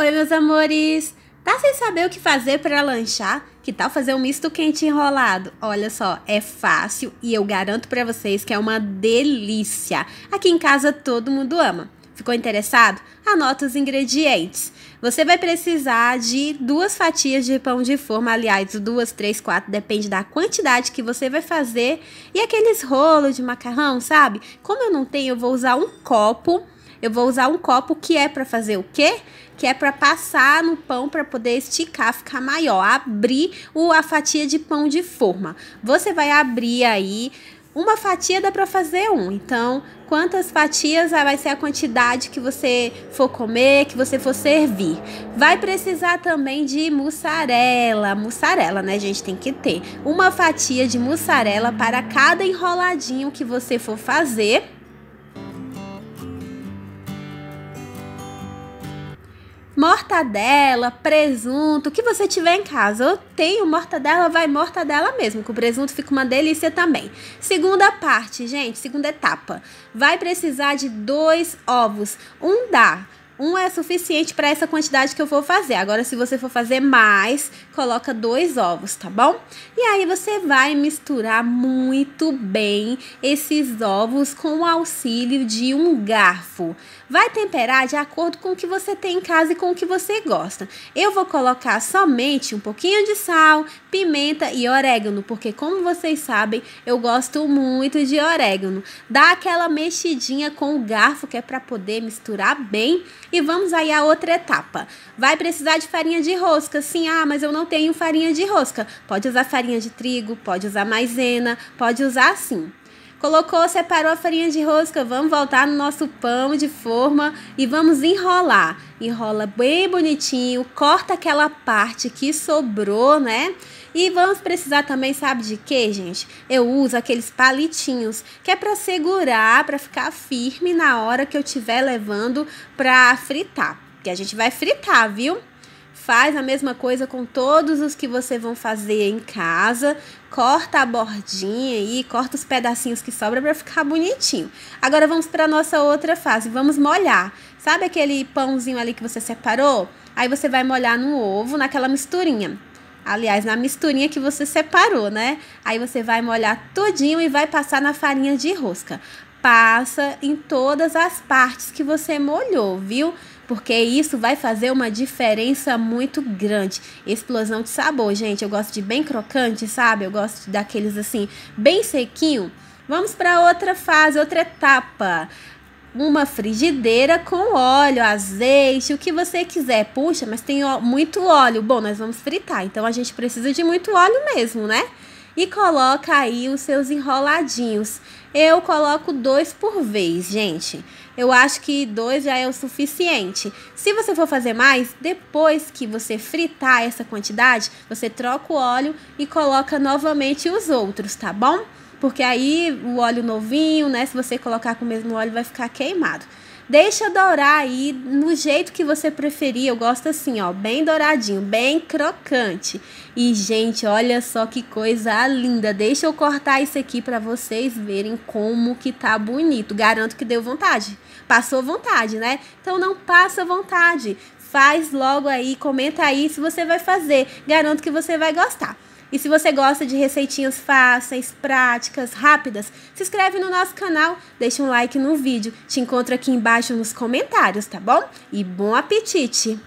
Oi, meus amores! Tá sem saber o que fazer para lanchar? Que tal fazer um misto quente enrolado? Olha só, é fácil e eu garanto para vocês que é uma delícia. Aqui em casa todo mundo ama. Ficou interessado? Anota os ingredientes. Você vai precisar de duas fatias de pão de forma, aliás, duas, três, quatro, depende da quantidade que você vai fazer. E aqueles rolos de macarrão, sabe? Como eu não tenho, eu vou usar um copo eu vou usar um copo que é para fazer o quê? Que é para passar no pão para poder esticar, ficar maior, abrir o, a fatia de pão de forma. Você vai abrir aí uma fatia dá para fazer um. Então, quantas fatias ah, vai ser a quantidade que você for comer, que você for servir. Vai precisar também de mussarela. Mussarela, né, gente? Tem que ter uma fatia de mussarela para cada enroladinho que você for fazer. mortadela, presunto, o que você tiver em casa. Eu tenho mortadela, vai mortadela mesmo, que o presunto fica uma delícia também. Segunda parte, gente, segunda etapa. Vai precisar de dois ovos. Um dá um é suficiente para essa quantidade que eu vou fazer. Agora, se você for fazer mais, coloca dois ovos, tá bom? E aí você vai misturar muito bem esses ovos com o auxílio de um garfo. Vai temperar de acordo com o que você tem em casa e com o que você gosta. Eu vou colocar somente um pouquinho de sal, pimenta e orégano, porque como vocês sabem, eu gosto muito de orégano. Dá aquela mexidinha com o garfo que é para poder misturar bem e vamos aí à outra etapa. Vai precisar de farinha de rosca. Sim, ah, mas eu não tenho farinha de rosca. Pode usar farinha de trigo, pode usar maisena, pode usar sim. Colocou, separou a farinha de rosca. Vamos voltar no nosso pão de forma e vamos enrolar. Enrola bem bonitinho, corta aquela parte que sobrou, né? E vamos precisar também, sabe de quê, gente? Eu uso aqueles palitinhos, que é para segurar, para ficar firme na hora que eu estiver levando para fritar. Que a gente vai fritar, viu? Faz a mesma coisa com todos os que você vão fazer em casa. Corta a bordinha aí, corta os pedacinhos que sobra para ficar bonitinho. Agora vamos para nossa outra fase. Vamos molhar. Sabe aquele pãozinho ali que você separou? Aí você vai molhar no ovo, naquela misturinha. Aliás, na misturinha que você separou, né? Aí você vai molhar tudinho e vai passar na farinha de rosca. Passa em todas as partes que você molhou, viu? porque isso vai fazer uma diferença muito grande. Explosão de sabor, gente. Eu gosto de bem crocante, sabe? Eu gosto daqueles assim, bem sequinho. Vamos para outra fase, outra etapa uma frigideira com óleo, azeite, o que você quiser. Puxa, mas tem muito óleo. Bom, nós vamos fritar, então a gente precisa de muito óleo mesmo, né? e coloca aí os seus enroladinhos. Eu coloco dois por vez, gente. Eu acho que dois já é o suficiente. Se você for fazer mais, depois que você fritar essa quantidade, você troca o óleo e coloca novamente os outros, tá bom? Porque aí o óleo novinho, né? Se você colocar com o mesmo óleo, vai ficar queimado. Deixa dourar aí no jeito que você preferir. Eu gosto assim, ó, bem douradinho, bem crocante. E gente, olha só que coisa linda. Deixa eu cortar isso aqui para vocês verem como que tá bonito. Garanto que deu vontade. Passou vontade, né? Então não passa vontade. Faz logo aí, comenta aí se você vai fazer. Garanto que você vai gostar. E se você gosta de receitinhas fáceis, práticas, rápidas, se inscreve no nosso canal, deixa um like no vídeo. Te encontro aqui embaixo nos comentários, tá bom? E bom apetite!